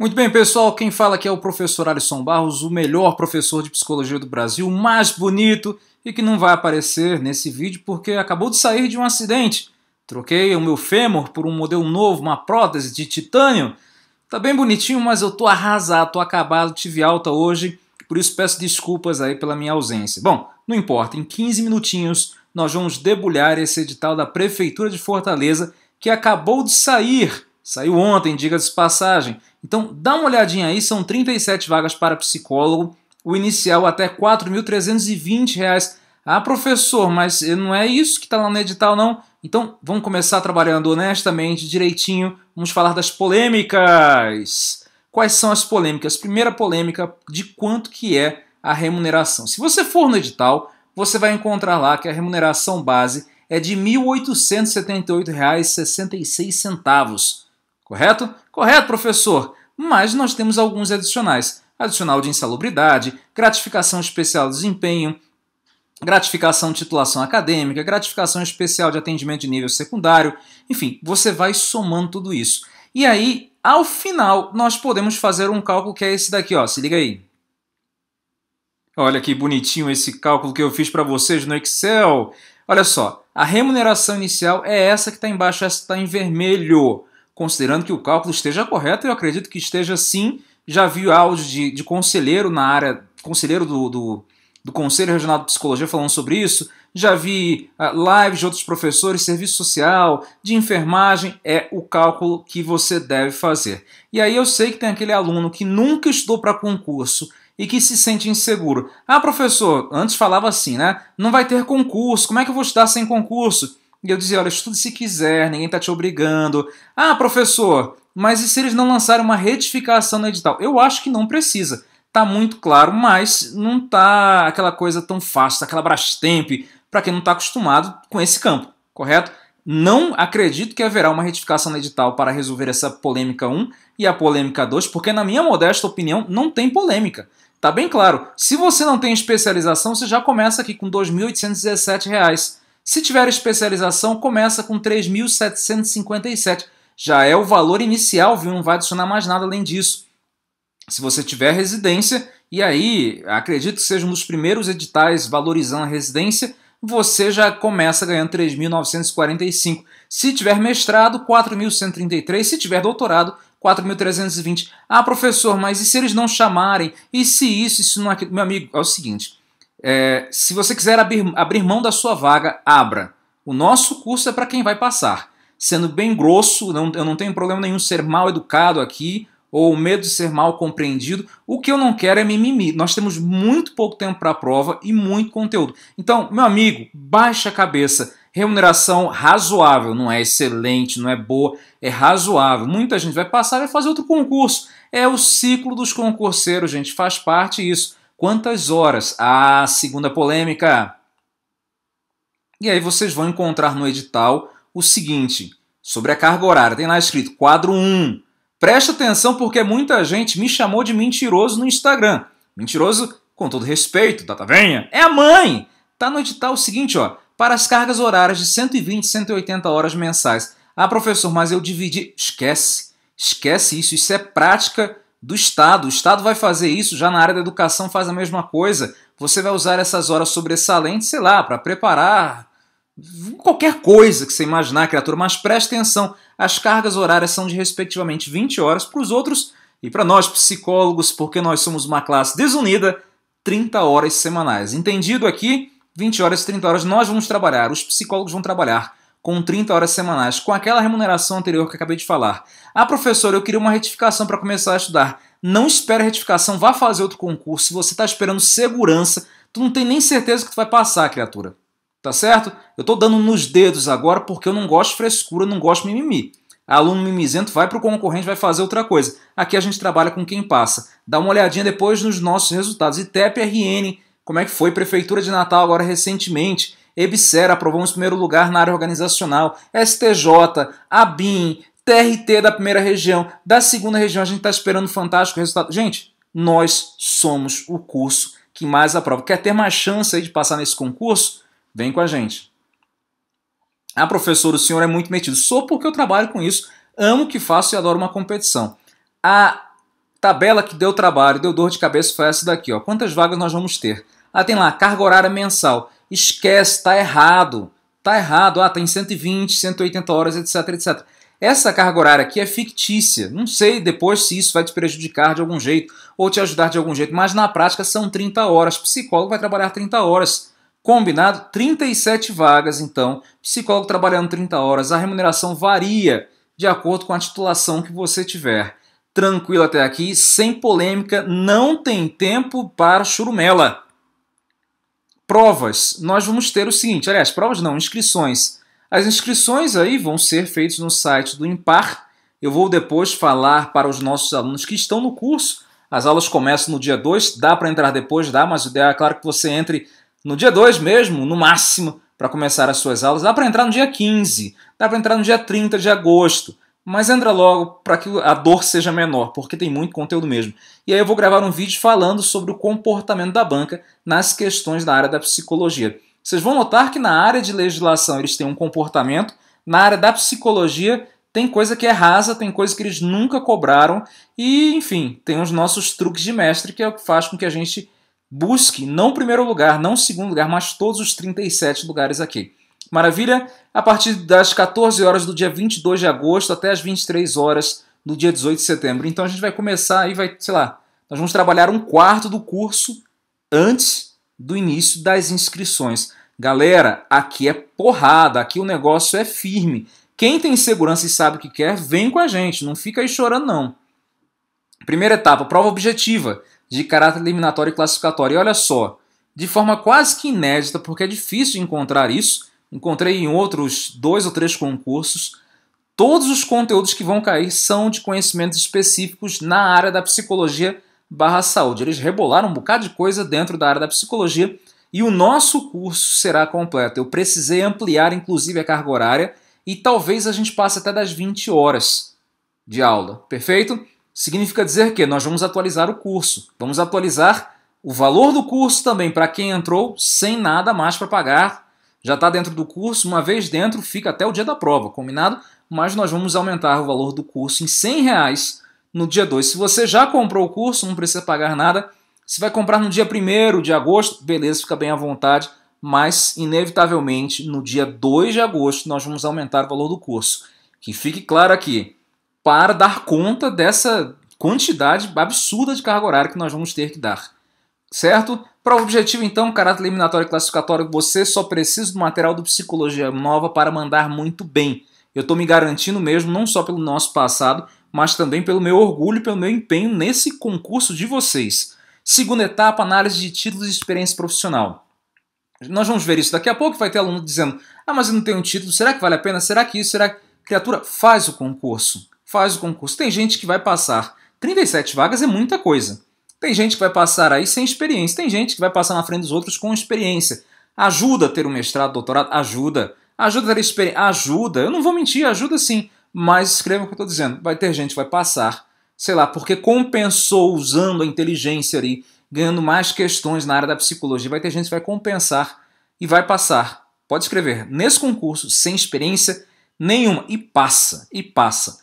Muito bem, pessoal, quem fala aqui é o professor Alisson Barros, o melhor professor de psicologia do Brasil, mais bonito e que não vai aparecer nesse vídeo porque acabou de sair de um acidente. Troquei o meu fêmur por um modelo novo, uma prótese de titânio. Tá bem bonitinho, mas eu tô arrasado, tô acabado, tive alta hoje, por isso peço desculpas aí pela minha ausência. Bom, não importa, em 15 minutinhos nós vamos debulhar esse edital da Prefeitura de Fortaleza que acabou de sair Saiu ontem, diga-se passagem. Então dá uma olhadinha aí, são 37 vagas para psicólogo, o inicial até R$ 4.320. Ah, professor, mas não é isso que está lá no edital, não? Então vamos começar trabalhando honestamente, direitinho. Vamos falar das polêmicas. Quais são as polêmicas? Primeira polêmica de quanto que é a remuneração. Se você for no edital, você vai encontrar lá que a remuneração base é de R$ 1.878,66. Correto? Correto, professor. Mas nós temos alguns adicionais: adicional de insalubridade, gratificação especial de desempenho, gratificação de titulação acadêmica, gratificação especial de atendimento de nível secundário. Enfim, você vai somando tudo isso. E aí, ao final, nós podemos fazer um cálculo que é esse daqui, ó. Se liga aí. Olha que bonitinho esse cálculo que eu fiz para vocês no Excel. Olha só, a remuneração inicial é essa que está embaixo, essa está em vermelho considerando que o cálculo esteja correto, eu acredito que esteja sim. Já vi áudio de, de conselheiro na área, conselheiro do, do, do Conselho Regional de Psicologia falando sobre isso, já vi ah, lives de outros professores, serviço social, de enfermagem, é o cálculo que você deve fazer. E aí eu sei que tem aquele aluno que nunca estudou para concurso e que se sente inseguro. Ah, professor, antes falava assim, né? Não vai ter concurso, como é que eu vou estudar sem concurso? E eu dizia, olha, estude se quiser, ninguém está te obrigando. Ah, professor, mas e se eles não lançarem uma retificação no edital? Eu acho que não precisa. Tá muito claro, mas não tá aquela coisa tão fácil, aquela Brastemp, para quem não está acostumado com esse campo, correto? Não acredito que haverá uma retificação no edital para resolver essa polêmica 1 e a polêmica 2, porque na minha modesta opinião não tem polêmica. Tá bem claro. Se você não tem especialização, você já começa aqui com R$ 2.817. Se tiver especialização, começa com 3.757. Já é o valor inicial, viu? Não vai adicionar mais nada além disso. Se você tiver residência, e aí acredito que seja um dos primeiros editais valorizando a residência, você já começa ganhando 3.945. Se tiver mestrado, 4.133. Se tiver doutorado, 4.320. Ah, professor, mas e se eles não chamarem? E se isso, e se não aquilo? Meu amigo, é o seguinte: é, se você quiser abrir, abrir mão da sua vaga, abra. O nosso curso é para quem vai passar. Sendo bem grosso, não, eu não tenho problema nenhum ser mal educado aqui ou medo de ser mal compreendido. O que eu não quero é mimimi. Nós temos muito pouco tempo para a prova e muito conteúdo. Então, meu amigo, baixa a cabeça. Remuneração razoável, não é excelente, não é boa, é razoável. Muita gente vai passar e vai fazer outro concurso. É o ciclo dos concurseiros, gente, faz parte disso. Quantas horas? A ah, segunda polêmica. E aí vocês vão encontrar no edital o seguinte, sobre a carga horária. Tem lá escrito quadro 1. Presta atenção porque muita gente me chamou de mentiroso no Instagram. Mentiroso com todo respeito, tá, tá venha? É a mãe. Tá no edital o seguinte, ó, para as cargas horárias de 120 180 horas mensais. Ah, professor, mas eu dividi. Esquece. Esquece isso, isso é prática do Estado. O Estado vai fazer isso, já na área da educação faz a mesma coisa. Você vai usar essas horas sobressalentes, sei lá, para preparar qualquer coisa que você imaginar, criatura, mas preste atenção, as cargas horárias são de respectivamente 20 horas para os outros e para nós psicólogos, porque nós somos uma classe desunida, 30 horas semanais. Entendido aqui? 20 horas, 30 horas nós vamos trabalhar, os psicólogos vão trabalhar com 30 horas semanais, com aquela remuneração anterior que acabei de falar. Ah, professor, eu queria uma retificação para começar a estudar. Não espere a retificação, vá fazer outro concurso. Se você está esperando segurança, tu não tem nem certeza que tu vai passar, criatura. Tá certo? Eu estou dando nos dedos agora porque eu não gosto de frescura, não gosto de mimimi. Aluno mimizento vai para o concorrente, vai fazer outra coisa. Aqui a gente trabalha com quem passa. Dá uma olhadinha depois nos nossos resultados. ITEP RN, como é que foi? Prefeitura de Natal agora recentemente. EBSER aprovou em primeiro lugar na área organizacional, STJ, ABIN, TRT da primeira região, da segunda região a gente está esperando um fantástico resultado. Gente, nós somos o curso que mais aprova. Quer ter mais chance de passar nesse concurso? Vem com a gente. Ah, professor, o senhor é muito metido. Sou porque eu trabalho com isso, amo o que faço e adoro uma competição. A tabela que deu trabalho, deu dor de cabeça foi essa daqui. Ó. Quantas vagas nós vamos ter? Ah, tem lá, carga horária mensal. Esquece, tá errado. Tá errado. Ah, tem 120, 180 horas, etc, etc. Essa carga horária aqui é fictícia. Não sei depois se isso vai te prejudicar de algum jeito ou te ajudar de algum jeito, mas na prática são 30 horas. Psicólogo vai trabalhar 30 horas. Combinado? 37 vagas, então. Psicólogo trabalhando 30 horas. A remuneração varia de acordo com a titulação que você tiver. Tranquilo até aqui, sem polêmica, não tem tempo para churumela provas, nós vamos ter o seguinte, aliás, provas não, inscrições. As inscrições aí vão ser feitas no site do Impar. Eu vou depois falar para os nossos alunos que estão no curso. As aulas começam no dia 2, dá para entrar depois, dá, mas o ideal é claro que você entre no dia 2 mesmo, no máximo, para começar as suas aulas. Dá para entrar no dia 15, dá para entrar no dia 30 de agosto mas entra logo para que a dor seja menor, porque tem muito conteúdo mesmo. E aí eu vou gravar um vídeo falando sobre o comportamento da banca nas questões da área da psicologia. Vocês vão notar que na área de legislação eles têm um comportamento, na área da psicologia tem coisa que é rasa, tem coisa que eles nunca cobraram, e enfim, tem os nossos truques de mestre que é o que faz com que a gente busque, não primeiro lugar, não segundo lugar, mas todos os 37 lugares aqui. Maravilha? A partir das 14 horas do dia 22 de agosto até as 23 horas do dia 18 de setembro. Então a gente vai começar e vai, sei lá, nós vamos trabalhar um quarto do curso antes do início das inscrições. Galera, aqui é porrada, aqui o negócio é firme. Quem tem segurança e sabe o que quer, vem com a gente, não fica aí chorando não. Primeira etapa, prova objetiva de caráter eliminatório e classificatório. E olha só, de forma quase que inédita, porque é difícil encontrar isso, encontrei em outros dois ou três concursos, todos os conteúdos que vão cair são de conhecimentos específicos na área da psicologia barra saúde. Eles rebolaram um bocado de coisa dentro da área da psicologia e o nosso curso será completo. Eu precisei ampliar, inclusive, a carga horária e talvez a gente passe até das 20 horas de aula, perfeito? Significa dizer que nós vamos atualizar o curso, vamos atualizar o valor do curso também para quem entrou sem nada mais para pagar já está dentro do curso, uma vez dentro, fica até o dia da prova, combinado? Mas nós vamos aumentar o valor do curso em 100 reais no dia 2. Se você já comprou o curso, não precisa pagar nada. Se vai comprar no dia 1 de agosto, beleza, fica bem à vontade. Mas, inevitavelmente, no dia 2 de agosto, nós vamos aumentar o valor do curso. Que fique claro aqui, para dar conta dessa quantidade absurda de carga horária que nós vamos ter que dar certo? Para o objetivo, então, caráter eliminatório e classificatório, você só precisa do material do Psicologia Nova para mandar muito bem. Eu estou me garantindo mesmo, não só pelo nosso passado, mas também pelo meu orgulho e pelo meu empenho nesse concurso de vocês. Segunda etapa, análise de títulos e experiência profissional. Nós vamos ver isso daqui a pouco, vai ter aluno dizendo, ah, mas eu não tenho título, será que vale a pena? Será que isso? Será que... Criatura, faz o concurso. Faz o concurso. Tem gente que vai passar. 37 vagas é muita coisa. Tem gente que vai passar aí sem experiência, tem gente que vai passar na frente dos outros com experiência. Ajuda ter um mestrado, doutorado, ajuda. Ajuda a ter experiência, ajuda. Eu não vou mentir, ajuda sim. Mas escreva o que eu estou dizendo. Vai ter gente que vai passar, sei lá, porque compensou usando a inteligência ali, ganhando mais questões na área da psicologia. Vai ter gente que vai compensar e vai passar. Pode escrever nesse concurso sem experiência nenhuma e passa, e passa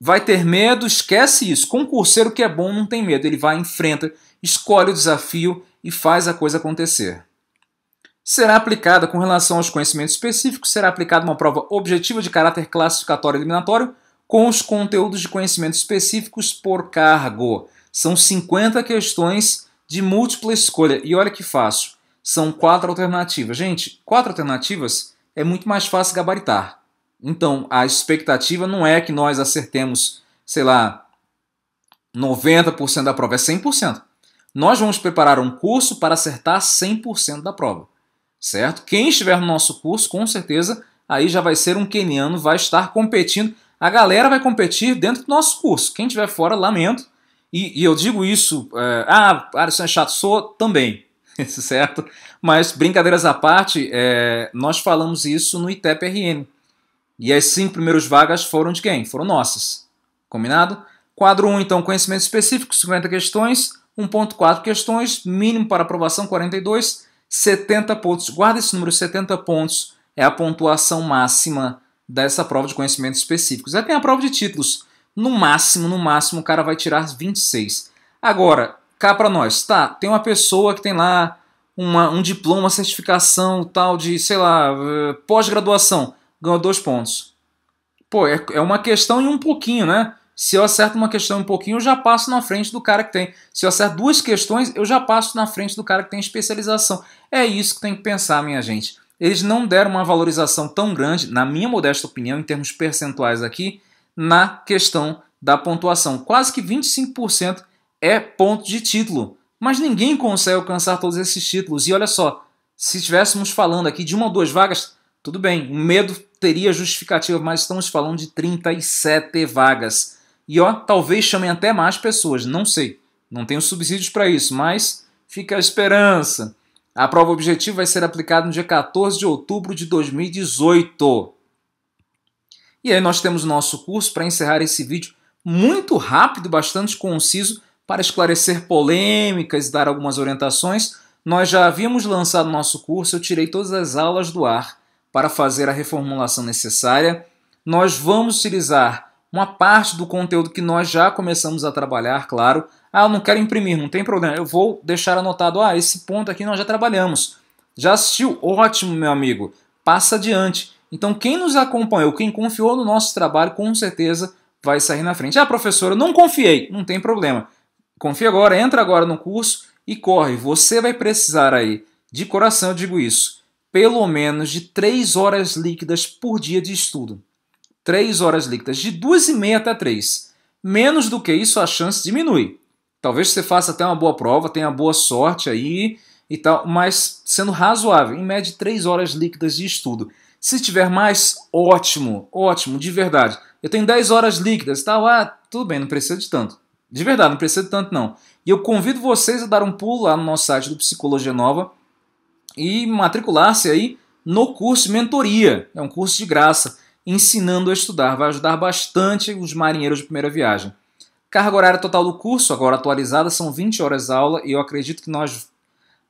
vai ter medo, esquece isso. Concurseiro que é bom não tem medo, ele vai, enfrenta, escolhe o desafio e faz a coisa acontecer. Será aplicada com relação aos conhecimentos específicos, será aplicada uma prova objetiva de caráter classificatório e eliminatório com os conteúdos de conhecimentos específicos por cargo. São 50 questões de múltipla escolha. E olha que fácil. São quatro alternativas. Gente, quatro alternativas é muito mais fácil gabaritar. Então, a expectativa não é que nós acertemos, sei lá, 90% da prova, é 100%. Nós vamos preparar um curso para acertar 100% da prova, certo? Quem estiver no nosso curso, com certeza, aí já vai ser um keniano, vai estar competindo. A galera vai competir dentro do nosso curso. Quem estiver fora, lamento. E, e eu digo isso, é, ah, Alisson é chato, sou também, certo? Mas brincadeiras à parte, é, nós falamos isso no ITEP-RN. E as cinco primeiras vagas foram de quem? Foram nossas. Combinado? Quadro 1, então, conhecimento específico, 50 questões, 1.4 questões, mínimo para aprovação 42, 70 pontos. Guarda esse número, 70 pontos é a pontuação máxima dessa prova de conhecimentos específicos. Aí tem a prova de títulos. No máximo, no máximo, o cara vai tirar 26. Agora, cá para nós, tá? Tem uma pessoa que tem lá uma, um diploma, certificação, tal de, sei lá, eh, pós-graduação ganhou dois pontos. Pô, é, é uma questão e um pouquinho, né? Se eu acerto uma questão um pouquinho, eu já passo na frente do cara que tem. Se eu acerto duas questões, eu já passo na frente do cara que tem especialização. É isso que tem que pensar, minha gente. Eles não deram uma valorização tão grande, na minha modesta opinião, em termos percentuais aqui, na questão da pontuação. Quase que 25% é ponto de título. Mas ninguém consegue alcançar todos esses títulos. E olha só, se estivéssemos falando aqui de uma ou duas vagas, tudo bem, o medo teria justificativa, mas estamos falando de 37 vagas. E ó, talvez chamem até mais pessoas, não sei. Não tenho subsídios para isso, mas fica a esperança. A prova objetiva vai ser aplicada no dia 14 de outubro de 2018. E aí nós temos o nosso curso para encerrar esse vídeo muito rápido, bastante conciso, para esclarecer polêmicas e dar algumas orientações. Nós já havíamos lançado nosso curso, eu tirei todas as aulas do ar para fazer a reformulação necessária, nós vamos utilizar uma parte do conteúdo que nós já começamos a trabalhar, claro. Ah, eu não quero imprimir, não tem problema. Eu vou deixar anotado, ah, esse ponto aqui nós já trabalhamos. Já assistiu? Ótimo, meu amigo. Passa adiante. Então, quem nos acompanhou, quem confiou no nosso trabalho, com certeza vai sair na frente. Ah, professora, não confiei. Não tem problema. Confia agora, entra agora no curso e corre. Você vai precisar aí. De coração eu digo isso pelo menos de 3 horas líquidas por dia de estudo. 3 horas líquidas, de duas e meia até 3. Menos do que isso, a chance diminui. Talvez você faça até uma boa prova, tenha boa sorte aí e tal, mas sendo razoável, em média 3 horas líquidas de estudo. Se tiver mais, ótimo, ótimo, de verdade. Eu tenho 10 horas líquidas, e tal, ah, tudo bem, não precisa de tanto. De verdade, não precisa de tanto não. E eu convido vocês a dar um pulo lá no nosso site do Psicologia Nova, e matricular-se aí no curso de mentoria. É um curso de graça, ensinando a estudar. Vai ajudar bastante os marinheiros de primeira viagem. Carga horária total do curso, agora atualizada, são 20 horas aula e eu acredito que nós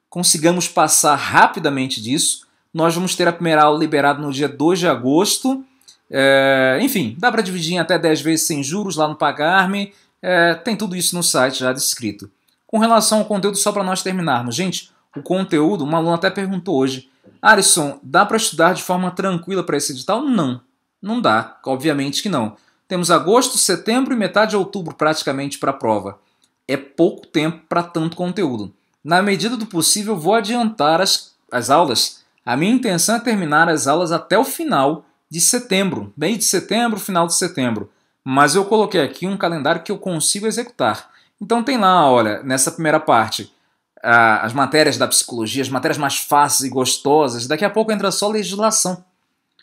consigamos passar rapidamente disso. Nós vamos ter a primeira aula liberada no dia 2 de agosto. É, enfim, dá para dividir em até 10 vezes sem juros lá no Pagarme. É, tem tudo isso no site já descrito. Com relação ao conteúdo, só para nós terminarmos, gente, o conteúdo, um aluno até perguntou hoje, Arisson, dá para estudar de forma tranquila para esse edital? Não, não dá, obviamente que não. Temos agosto, setembro e metade de outubro praticamente para a prova. É pouco tempo para tanto conteúdo. Na medida do possível, vou adiantar as, as aulas. A minha intenção é terminar as aulas até o final de setembro, meio de setembro, final de setembro. Mas eu coloquei aqui um calendário que eu consigo executar. Então tem lá, olha, nessa primeira parte, ah, as matérias da psicologia, as matérias mais fáceis e gostosas, daqui a pouco entra só legislação.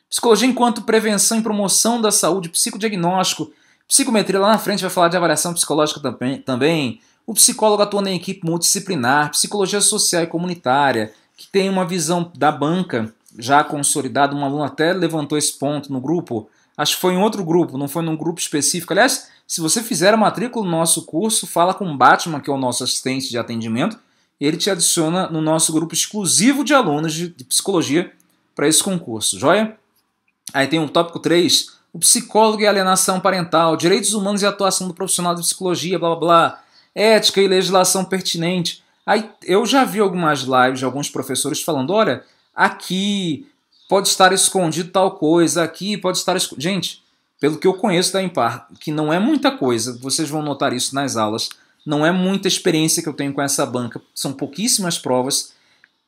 Psicologia enquanto prevenção e promoção da saúde, psicodiagnóstico, psicometria lá na frente vai falar de avaliação psicológica também. também. O psicólogo atua em equipe multidisciplinar, psicologia social e comunitária, que tem uma visão da banca já consolidada. Um aluno até levantou esse ponto no grupo. Acho que foi em outro grupo, não foi num grupo específico. Aliás, se você fizer a matrícula no nosso curso, fala com o Batman, que é o nosso assistente de atendimento, ele te adiciona no nosso grupo exclusivo de alunos de, de psicologia para esse concurso, joia? Aí tem o tópico 3, o psicólogo e alienação parental, direitos humanos e atuação do profissional de psicologia, blá blá blá, ética e legislação pertinente. Aí eu já vi algumas lives de alguns professores falando: olha, aqui pode estar escondido tal coisa, aqui pode estar escondido. Gente, pelo que eu conheço da Impar, que não é muita coisa, vocês vão notar isso nas aulas não é muita experiência que eu tenho com essa banca, são pouquíssimas provas.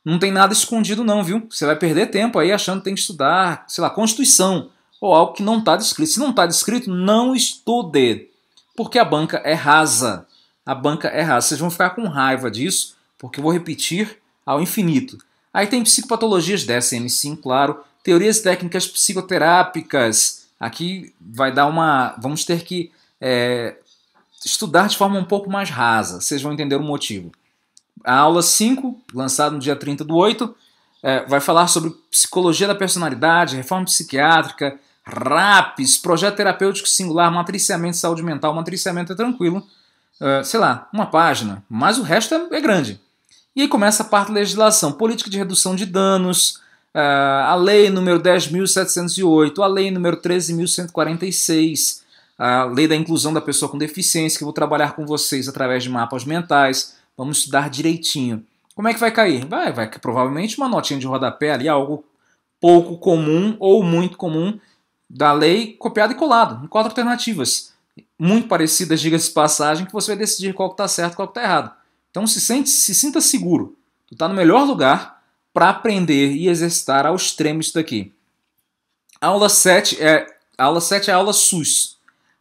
Não tem nada escondido, não, viu? Você vai perder tempo aí achando que tem que estudar, sei lá, Constituição ou algo que não está descrito. Se não está descrito, não estude, porque a banca é rasa. A banca é rasa. Vocês vão ficar com raiva disso, porque eu vou repetir ao infinito. Aí tem psicopatologias DSM-5, claro, teorias técnicas psicoterápicas. Aqui vai dar uma. Vamos ter que é, estudar de forma um pouco mais rasa. Vocês vão entender o motivo. A aula 5, lançada no dia 30 do 8, é, vai falar sobre psicologia da personalidade, reforma psiquiátrica, RAPs, projeto terapêutico singular, matriciamento, saúde mental. Matriciamento é tranquilo, é, sei lá, uma página, mas o resto é, é grande. E aí começa a parte da legislação, política de redução de danos, é, a lei número 10.708, a lei número 13.146, a lei da inclusão da pessoa com deficiência, que eu vou trabalhar com vocês através de mapas mentais, vamos estudar direitinho. Como é que vai cair? Vai, vai provavelmente uma notinha de rodapé ali, algo pouco comum ou muito comum da lei, copiado e colado, em quatro alternativas muito parecidas, diga-se passagem, que você vai decidir qual está certo e qual está errado. Então se, sente, se sinta seguro. Tu está no melhor lugar para aprender e exercitar ao extremo isso daqui. aula 7 é a aula 7 é a aula SUS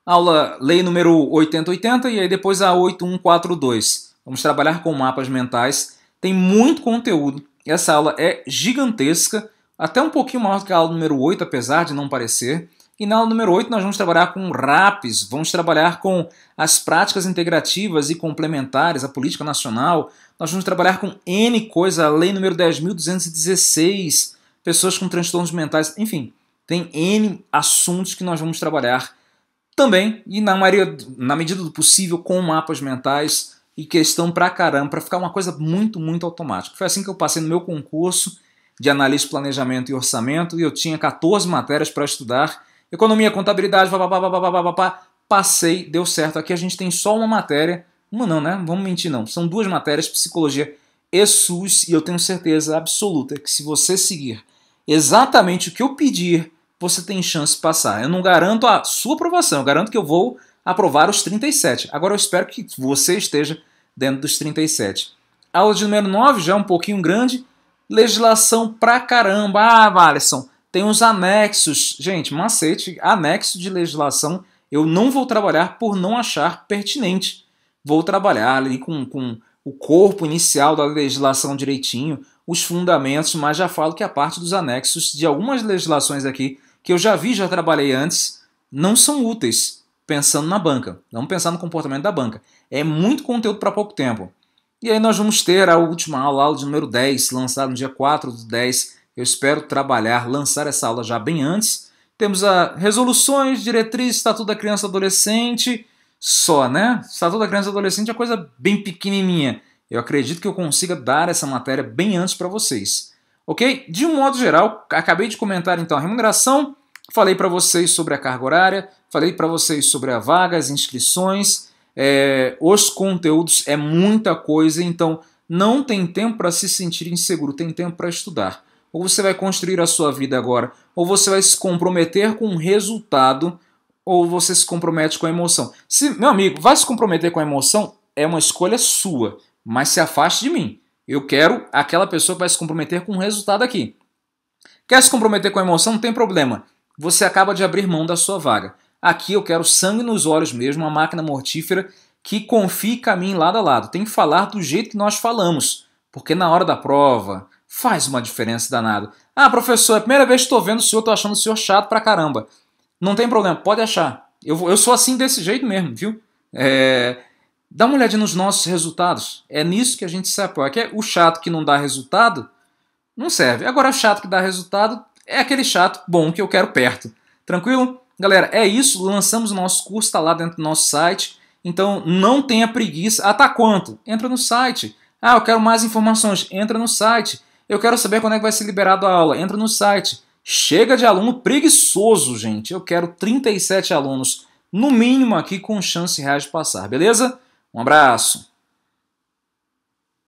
aula lei número 8080 e aí depois a 8142. Vamos trabalhar com mapas mentais. Tem muito conteúdo. Essa aula é gigantesca, até um pouquinho maior que a aula número 8, apesar de não parecer. E na aula número 8 nós vamos trabalhar com RAPs, vamos trabalhar com as práticas integrativas e complementares, a política nacional. Nós vamos trabalhar com N coisa, a lei número 10.216, pessoas com transtornos mentais, enfim, tem N assuntos que nós vamos trabalhar também, e na, maioria, na medida do possível, com mapas mentais e questão pra caramba, para ficar uma coisa muito, muito automática. Foi assim que eu passei no meu concurso de analista, planejamento e orçamento, e eu tinha 14 matérias para estudar, economia, contabilidade, papapá, passei, deu certo. Aqui a gente tem só uma matéria, uma não, né? Vamos mentir não. São duas matérias, psicologia e SUS, e eu tenho certeza absoluta que se você seguir exatamente o que eu pedir você tem chance de passar. Eu não garanto a sua aprovação, eu garanto que eu vou aprovar os 37. Agora eu espero que você esteja dentro dos 37. aula de número 9 já é um pouquinho grande. Legislação pra caramba. Ah, Alisson, tem uns anexos. Gente, macete, anexo de legislação. Eu não vou trabalhar por não achar pertinente. Vou trabalhar ali com, com o corpo inicial da legislação direitinho, os fundamentos, mas já falo que a parte dos anexos de algumas legislações aqui que eu já vi, já trabalhei antes, não são úteis pensando na banca. Vamos pensar no comportamento da banca. É muito conteúdo para pouco tempo. E aí nós vamos ter a última aula, a aula de número 10, lançada no dia 4 do 10. Eu espero trabalhar, lançar essa aula já bem antes. Temos a resoluções, diretrizes, estatuto da criança e adolescente, só, né? Estatuto da criança e adolescente é coisa bem pequenininha. Eu acredito que eu consiga dar essa matéria bem antes para vocês. Ok? De um modo geral, acabei de comentar então a remuneração, Falei para vocês sobre a carga horária, falei para vocês sobre a vaga, as inscrições, é, os conteúdos, é muita coisa, então não tem tempo para se sentir inseguro, tem tempo para estudar. Ou você vai construir a sua vida agora, ou você vai se comprometer com um resultado, ou você se compromete com a emoção. Se, meu amigo, vai se comprometer com a emoção, é uma escolha sua, mas se afaste de mim. Eu quero aquela pessoa que vai se comprometer com o um resultado aqui. Quer se comprometer com a emoção? Não tem problema você acaba de abrir mão da sua vaga. Aqui eu quero sangue nos olhos mesmo, uma máquina mortífera que confie e lado a lado. Tem que falar do jeito que nós falamos, porque na hora da prova faz uma diferença danada. Ah, professor, é a primeira vez que estou vendo o senhor, estou achando o senhor chato pra caramba. Não tem problema, pode achar. Eu, eu sou assim desse jeito mesmo, viu? É, dá uma olhadinha nos nossos resultados. É nisso que a gente se apoia. é o chato que não dá resultado não serve. Agora, o chato que dá resultado é aquele chato bom que eu quero perto. Tranquilo? Galera, é isso. Lançamos o nosso curso, está lá dentro do nosso site. Então não tenha preguiça. Ah, tá quanto? Entra no site. Ah, eu quero mais informações. Entra no site. Eu quero saber quando é que vai ser liberado a aula. Entra no site. Chega de aluno preguiçoso, gente. Eu quero 37 alunos, no mínimo, aqui com chance reais de passar, beleza? Um abraço.